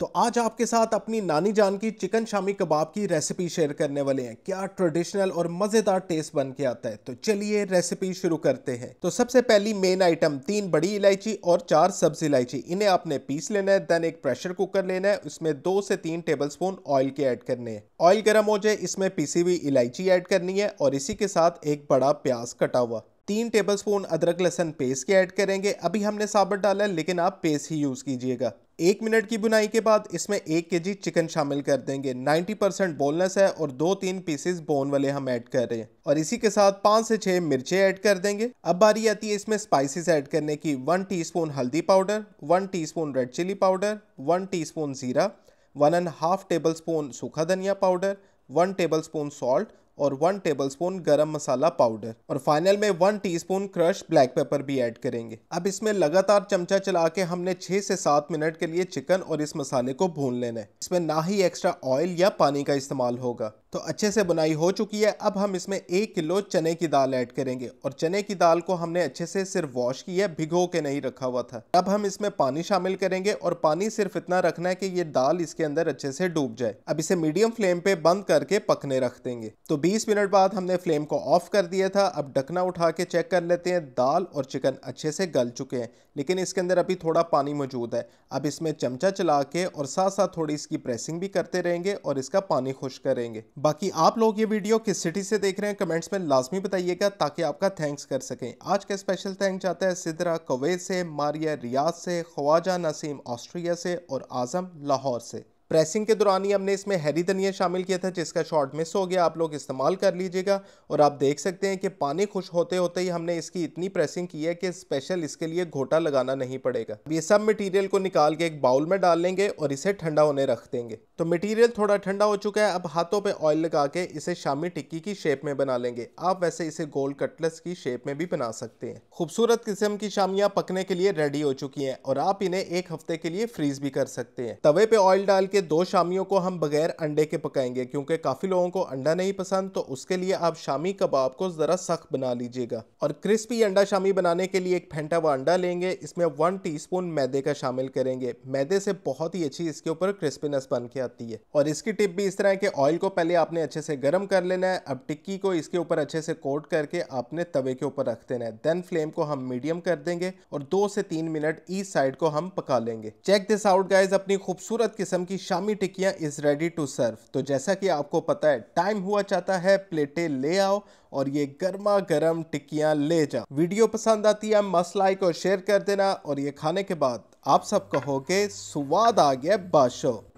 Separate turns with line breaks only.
तो आज आपके साथ अपनी नानी जान की चिकन शामी कबाब की रेसिपी शेयर करने वाले हैं क्या ट्रेडिशनल और मज़ेदार टेस्ट बन के आता है तो चलिए रेसिपी शुरू करते हैं तो सबसे पहली मेन आइटम तीन बड़ी इलायची और चार सब्जी इलायची इन्हें आपने पीस लेना है देन एक प्रेशर कुकर लेना है उसमें दो से तीन टेबल स्पून ऑयल के ऐड करने हैं ऑयल गर्म हो जाए इसमें पीसी हुई इलायची ऐड करनी है और इसी के साथ एक बड़ा प्याज कटा हुआ तीन टेबलस्पून अदरक लहसन पेस्ट के ऐड करेंगे अभी हमने साबुत डाला है लेकिन आप पेस्ट ही यूज़ कीजिएगा एक मिनट की बुनाई के बाद इसमें एक के जी चिकन शामिल कर देंगे 90 परसेंट बोनलेस है और दो तीन पीसेस बोन वाले हम ऐड कर रहे हैं और इसी के साथ पांच से छह मिर्चे ऐड कर देंगे अब बारी आती है इसमें स्पाइसेस ऐड करने की वन टीस्पून हल्दी powder one teaspoon red chilli powder one टी ज़ीरा one and half tablespoon सूखा धनिया powder one tablespoon salt और one tablespoon garam masala powder और फाइनल में one teaspoon crush black pepper भी ऐड करेंगे अब इसमें लगातार चमचा चला के हमने छह से सात मिनट के लिए चिकन और इस मसाले को भून लेना है इसमें ना ही एक्स्ट्रा ऑयल या पानी का इस्तेमाल होगा तो अच्छे से बुनाई हो चुकी है अब हम इसमें एक किलो चने की दाल ऐड करेंगे और चने की दाल को हमने अच्छे से सिर्फ वॉश किया है भिगो के नहीं रखा हुआ था अब हम इसमें पानी शामिल करेंगे और पानी सिर्फ इतना रखना है कि ये दाल इसके अंदर अच्छे से डूब जाए अब इसे मीडियम फ्लेम पे बंद करके पकने रख देंगे तो बीस मिनट बाद हमने फ्लेम को ऑफ कर दिया था अब ढकना उठा के चेक कर लेते हैं दाल और चिकन अच्छे से गल चुके हैं लेकिन इसके अंदर अभी थोड़ा पानी मौजूद है अब इसमें चमचा चला के और साथ साथ थोड़ी इसकी प्रेसिंग भी करते रहेंगे और इसका पानी खुश करेंगे बाकी आप लोग ये वीडियो किस सिटी से देख रहे हैं कमेंट्स में लाजमी बताइएगा ताकि आपका थैंक्स कर सकें आज का स्पेशल थैंक जाता है सिदरा कोवे से मारिया रियाज से ख्वाजा नसीम ऑस्ट्रिया से और आज़म लाहौर से प्रेसिंग के दौरान ही हमने इसमें हैरी धनिया शामिल किया था जिसका शॉर्ट मिस हो गया आप लोग इस्तेमाल कर लीजिएगा और आप देख सकते हैं कि पानी खुश होते होते ही हमने इसकी इतनी प्रेसिंग की है कि स्पेशल इसके लिए घोटा लगाना नहीं पड़ेगा ये सब मटेरियल को निकाल के एक बाउल में डाल लेंगे और इसे ठंडा होने रख देंगे तो मटीरियल थोड़ा ठंडा हो चुका है अब हाथों पर ऑयल लगा के इसे शामी टिक्की की शेप में बना लेंगे आप वैसे इसे गोल कटलस की शेप में भी बना सकते हैं खूबसूरत किस्म की शामियाँ पकने के लिए रेडी हो चुकी हैं और आप इन्हें एक हफ्ते के लिए फ्रीज भी कर सकते हैं तवे पे ऑयल डाल के ये दो शामियों को हम बगैर अंडे के पकाएंगे क्योंकि काफ़ी लोगों को अंडा नहीं पसंद तो उसके लिए आप शामी कबाब को ज़रा सख्त बना लीजिएगा और क्रिस्पी अंडा शामी बनाने के लिए एक फेंटा हुआ अंडा लेंगे इसमें वन टीस्पून मैदे का शामिल करेंगे मैदे से बहुत ही अच्छी इसके ऊपर क्रिस्पीनेस बन के आती है और इसकी टिप भी इस तरह है कि ऑयल को पहले आपने अच्छे से गर्म कर लेना है अब टिक्की को इसके ऊपर अच्छे से कोट करके आपने तवे के ऊपर रख देना है देन फ्लेम को हम मीडियम कर देंगे और दो से तीन मिनट ईच साइड को हम पका लेंगे चेक दिस आउट गाइज अपनी खूबसूरत किस्म की शामी टिकिया इज़ रेडी टू सर्व तो जैसा कि आपको पता है टाइम हुआ चाहता है प्लेटें ले आओ और ये गर्मा गर्म टिकियाँ ले जाओ वीडियो पसंद आती है मस्त लाइक और शेयर कर देना और ये खाने के बाद आप सब कहोगे स्वाद आ गया बादशाह